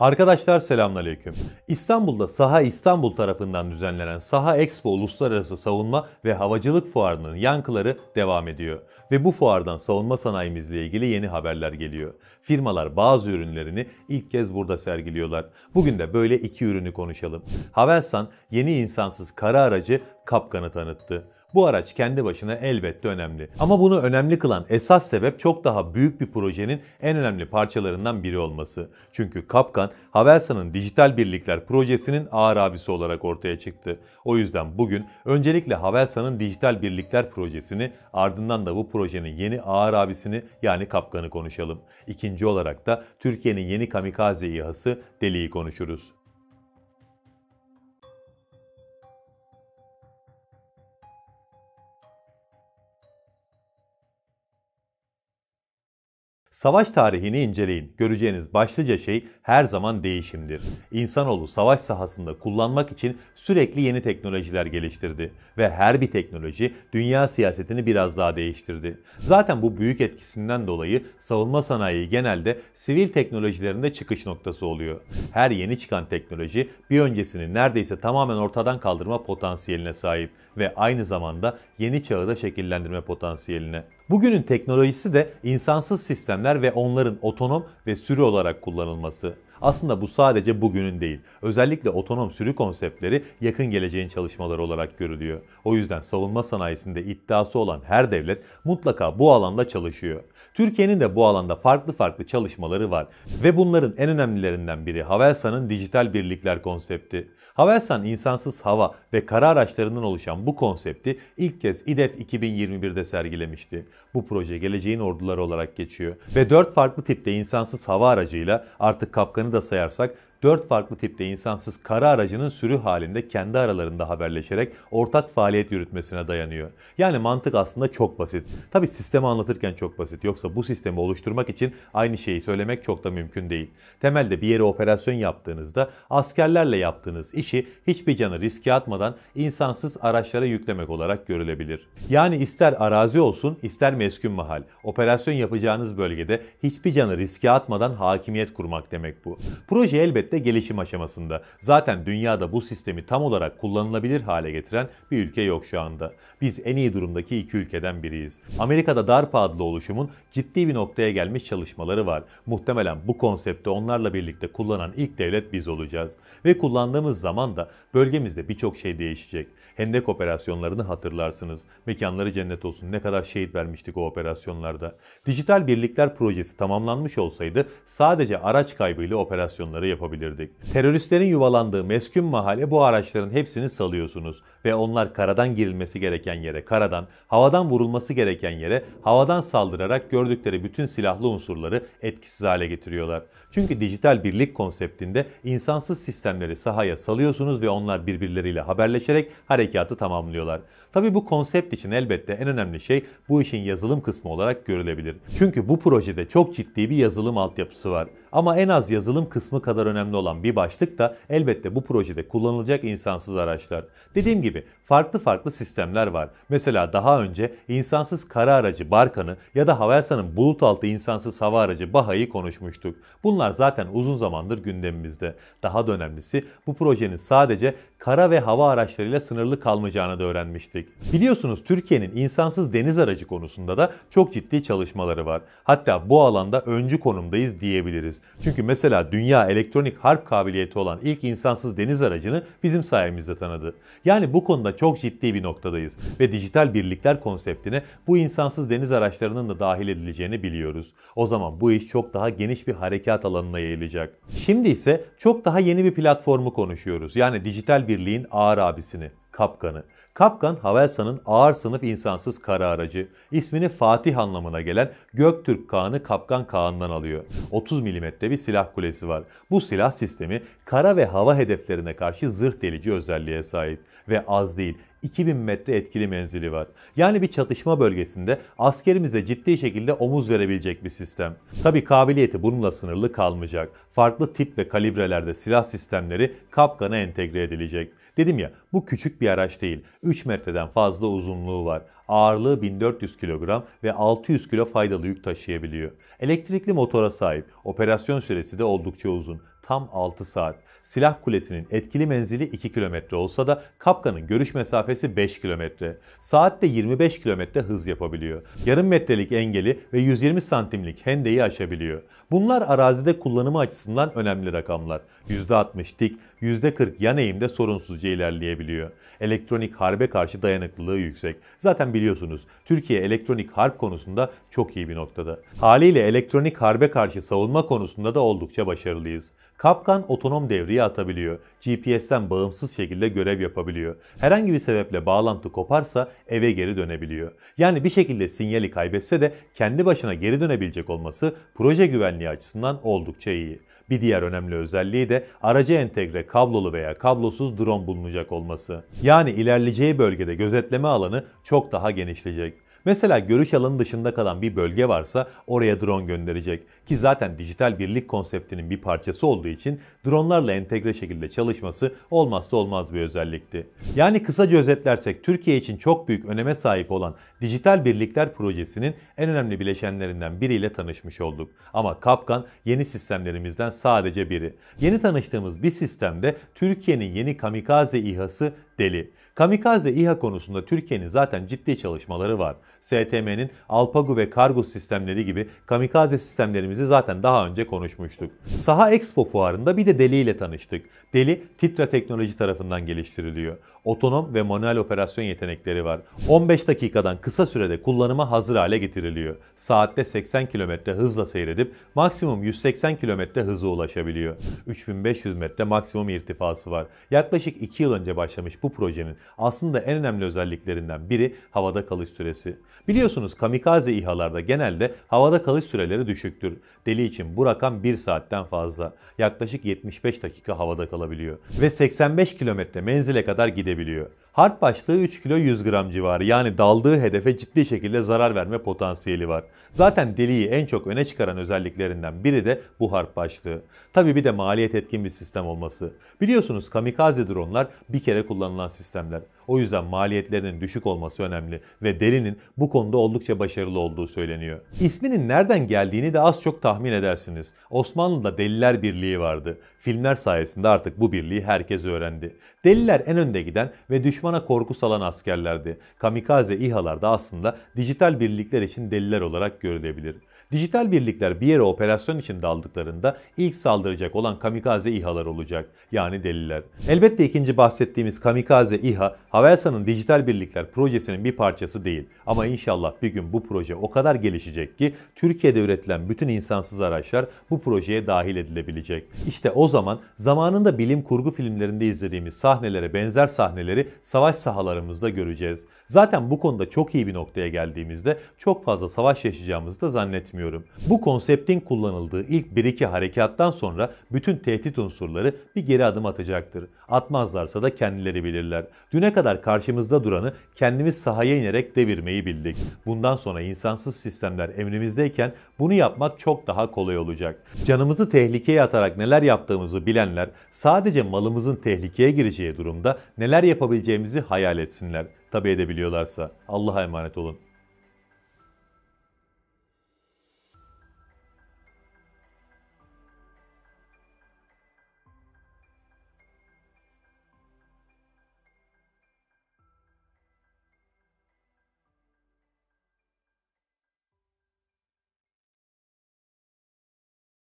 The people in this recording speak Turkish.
Arkadaşlar selamünaleyküm. İstanbul'da Saha İstanbul tarafından düzenlenen Saha Expo Uluslararası Savunma ve Havacılık Fuarı'nın yankıları devam ediyor. Ve bu fuardan savunma sanayimizle ilgili yeni haberler geliyor. Firmalar bazı ürünlerini ilk kez burada sergiliyorlar. Bugün de böyle iki ürünü konuşalım. Havelsan yeni insansız kara aracı Kapkan'ı tanıttı. Bu araç kendi başına elbette önemli. Ama bunu önemli kılan esas sebep çok daha büyük bir projenin en önemli parçalarından biri olması. Çünkü Kapkan, Havelsan'ın dijital birlikler projesinin ağır abisi olarak ortaya çıktı. O yüzden bugün öncelikle Havelsan'ın dijital birlikler projesini ardından da bu projenin yeni ağır abisini yani Kapkan'ı konuşalım. İkinci olarak da Türkiye'nin yeni kamikaze İHA'sı Deli'yi konuşuruz. Savaş tarihini inceleyin. Göreceğiniz başlıca şey her zaman değişimdir. İnsanoğlu savaş sahasında kullanmak için sürekli yeni teknolojiler geliştirdi ve her bir teknoloji dünya siyasetini biraz daha değiştirdi. Zaten bu büyük etkisinden dolayı savunma sanayi genelde sivil teknolojilerinde çıkış noktası oluyor. Her yeni çıkan teknoloji bir öncesini neredeyse tamamen ortadan kaldırma potansiyeline sahip ve aynı zamanda yeni çağı da şekillendirme potansiyeline. Bugünün teknolojisi de insansız sistemler ve onların otonom ve sürü olarak kullanılması. Aslında bu sadece bugünün değil. Özellikle otonom sürü konseptleri yakın geleceğin çalışmaları olarak görülüyor. O yüzden savunma sanayisinde iddiası olan her devlet mutlaka bu alanda çalışıyor. Türkiye'nin de bu alanda farklı farklı çalışmaları var ve bunların en önemlilerinden biri Havelsan'ın dijital birlikler konsepti. Havelsan insansız hava ve kara araçlarından oluşan bu konsepti ilk kez İDEF 2021'de sergilemişti. Bu proje geleceğin orduları olarak geçiyor ve 4 farklı tipte insansız hava aracıyla artık Kapkan'ın da sayarsak 4 farklı tipte insansız kara aracının sürü halinde kendi aralarında haberleşerek ortak faaliyet yürütmesine dayanıyor. Yani mantık aslında çok basit. Tabi sistemi anlatırken çok basit. Yoksa bu sistemi oluşturmak için aynı şeyi söylemek çok da mümkün değil. Temelde bir yere operasyon yaptığınızda askerlerle yaptığınız işi hiçbir canı riske atmadan insansız araçlara yüklemek olarak görülebilir. Yani ister arazi olsun ister meskun mahal. Operasyon yapacağınız bölgede hiçbir canı riske atmadan hakimiyet kurmak demek bu. Proje elbet elbette gelişim aşamasında. Zaten dünyada bu sistemi tam olarak kullanılabilir hale getiren bir ülke yok şu anda. Biz en iyi durumdaki iki ülkeden biriyiz. Amerika'da DARPA adlı oluşumun ciddi bir noktaya gelmiş çalışmaları var. Muhtemelen bu konsepti onlarla birlikte kullanan ilk devlet biz olacağız. Ve kullandığımız zaman da bölgemizde birçok şey değişecek. Hendek operasyonlarını hatırlarsınız. Mekanları cennet olsun ne kadar şehit vermiştik o operasyonlarda. Dijital Birlikler projesi tamamlanmış olsaydı sadece araç kaybıyla operasyonları yapabilirdik yapabilirdik. Teröristlerin yuvalandığı meskun mahalle bu araçların hepsini salıyorsunuz ve onlar karadan girilmesi gereken yere karadan, havadan vurulması gereken yere havadan saldırarak gördükleri bütün silahlı unsurları etkisiz hale getiriyorlar. Çünkü dijital birlik konseptinde insansız sistemleri sahaya salıyorsunuz ve onlar birbirleriyle haberleşerek harekatı tamamlıyorlar. Tabii bu konsept için elbette en önemli şey bu işin yazılım kısmı olarak görülebilir. Çünkü bu projede çok ciddi bir yazılım altyapısı var. Ama en az yazılım kısmı kadar önemli olan bir başlık da elbette bu projede kullanılacak insansız araçlar. Dediğim gibi farklı farklı sistemler var. Mesela daha önce insansız kara aracı Barkan'ı ya da Havelsan'ın bulut altı insansız hava aracı Baha'yı konuşmuştuk. Bunlar zaten uzun zamandır gündemimizde. Daha da önemlisi bu projenin sadece kara ve hava araçlarıyla sınırlı kalmayacağını da öğrenmiştik. Biliyorsunuz Türkiye'nin insansız deniz aracı konusunda da çok ciddi çalışmaları var. Hatta bu alanda öncü konumdayız diyebiliriz. Çünkü mesela dünya elektronik harp kabiliyeti olan ilk insansız deniz aracını bizim sayemizde tanıdı. Yani bu konuda çok ciddi bir noktadayız ve dijital birlikler konseptine bu insansız deniz araçlarının da dahil edileceğini biliyoruz. O zaman bu iş çok daha geniş bir harekat alanına yayılacak. Şimdi ise çok daha yeni bir platformu konuşuyoruz. Yani dijital birliğin ağır abisini kapkanı. Kapkan Havelsan'ın ağır sınıf insansız kara aracı. İsmini Fatih anlamına gelen Göktürk Kağan'ı Kapkan Kağan'dan alıyor. 30 milimetre bir silah kulesi var. Bu silah sistemi kara ve hava hedeflerine karşı zırh delici özelliğe sahip ve az değil 2000 metre etkili menzili var. Yani bir çatışma bölgesinde askerimize ciddi şekilde omuz verebilecek bir sistem. Tabi kabiliyeti bununla sınırlı kalmayacak. Farklı tip ve kalibrelerde silah sistemleri kapkana entegre edilecek. Dedim ya bu küçük bir araç değil. 3 metreden fazla uzunluğu var. Ağırlığı 1400 kilogram ve 600 kilo faydalı yük taşıyabiliyor. Elektrikli motora sahip. Operasyon süresi de oldukça uzun. Tam 6 saat. Silah kulesinin etkili menzili 2 kilometre olsa da Kapkan'ın görüş mesafesi 5 kilometre. Saatte 25 kilometre hız yapabiliyor. Yarım metrelik engeli ve 120 santimlik hendeyi aşabiliyor. Bunlar arazide kullanımı açısından önemli rakamlar. %60 dik, %40 yan eğimde sorunsuzca ilerleyebiliyor. Elektronik harbe karşı dayanıklılığı yüksek. Zaten biliyorsunuz Türkiye elektronik harp konusunda çok iyi bir noktada. Haliyle elektronik harbe karşı savunma konusunda da oldukça başarılıyız. Kapkan otonom devriye atabiliyor. GPS'ten bağımsız şekilde görev yapabiliyor. Herhangi bir sebeple bağlantı koparsa eve geri dönebiliyor. Yani bir şekilde sinyali kaybetse de kendi başına geri dönebilecek olması proje güvenliği açısından oldukça iyi. Bir diğer önemli özelliği de araca entegre kablolu veya kablosuz drone bulunacak olması. Yani ilerleyeceği bölgede gözetleme alanı çok daha genişleyecek. Mesela görüş alanı dışında kalan bir bölge varsa oraya drone gönderecek. Ki zaten dijital birlik konseptinin bir parçası olduğu için dronlarla entegre şekilde çalışması olmazsa olmaz bir özellikti. Yani kısaca özetlersek Türkiye için çok büyük öneme sahip olan Dijital Birlikler Projesi'nin en önemli bileşenlerinden biriyle tanışmış olduk. Ama Kapkan yeni sistemlerimizden sadece biri. Yeni tanıştığımız bir sistemde Türkiye'nin yeni kamikaze İHA'sı Deli. Kamikaze İHA konusunda Türkiye'nin zaten ciddi çalışmaları var. STM'nin Alpagu ve Kargo sistemleri gibi kamikaze sistemlerimizi zaten daha önce konuşmuştuk. Saha Expo fuarında bir de Deli ile tanıştık. Deli, Titra Teknoloji tarafından geliştiriliyor. Otonom ve manuel operasyon yetenekleri var. 15 dakikadan kısa kısa sürede kullanıma hazır hale getiriliyor. Saatte 80 km hızla seyredip maksimum 180 km hıza ulaşabiliyor. 3500 metre maksimum irtifası var. Yaklaşık 2 yıl önce başlamış bu projenin aslında en önemli özelliklerinden biri havada kalış süresi. Biliyorsunuz kamikaze İHA'larda genelde havada kalış süreleri düşüktür. Deli için bu rakam 1 saatten fazla. Yaklaşık 75 dakika havada kalabiliyor ve 85 kilometre menzile kadar gidebiliyor. Harp başlığı 3 kilo 100 gram civarı yani daldığı hedefe ciddi şekilde zarar verme potansiyeli var. Zaten deliği en çok öne çıkaran özelliklerinden biri de bu harp başlığı. Tabi bir de maliyet etkin bir sistem olması. Biliyorsunuz kamikaze dronlar bir kere kullanılan sistemler. O yüzden maliyetlerinin düşük olması önemli ve Dell'in bu konuda oldukça başarılı olduğu söyleniyor. İsminin nereden geldiğini de az çok tahmin edersiniz. Osmanlı'da Deliler Birliği vardı. Filmler sayesinde artık bu birliği herkes öğrendi. Deliler en önde giden ve düşmana korku salan askerlerdi. Kamikaze İHA'lar da aslında dijital birlikler için deliler olarak görülebilir. Dijital birlikler bir yere operasyon için daldıklarında ilk saldıracak olan kamikaze İHA'lar olacak. Yani deliller. Elbette ikinci bahsettiğimiz kamikaze İHA, Havelsan'ın dijital birlikler projesinin bir parçası değil. Ama inşallah bir gün bu proje o kadar gelişecek ki Türkiye'de üretilen bütün insansız araçlar bu projeye dahil edilebilecek. İşte o zaman zamanında bilim kurgu filmlerinde izlediğimiz sahnelere benzer sahneleri savaş sahalarımızda göreceğiz. Zaten bu konuda çok iyi bir noktaya geldiğimizde çok fazla savaş yaşayacağımızı da zannetmiyorum etmiyorum. Bu konseptin kullanıldığı ilk 1-2 harekattan sonra bütün tehdit unsurları bir geri adım atacaktır. Atmazlarsa da kendileri bilirler. Düne kadar karşımızda duranı kendimiz sahaya inerek devirmeyi bildik. Bundan sonra insansız sistemler emrimizdeyken bunu yapmak çok daha kolay olacak. Canımızı tehlikeye atarak neler yaptığımızı bilenler sadece malımızın tehlikeye gireceği durumda neler yapabileceğimizi hayal etsinler. Tabi edebiliyorlarsa. Allah'a emanet olun.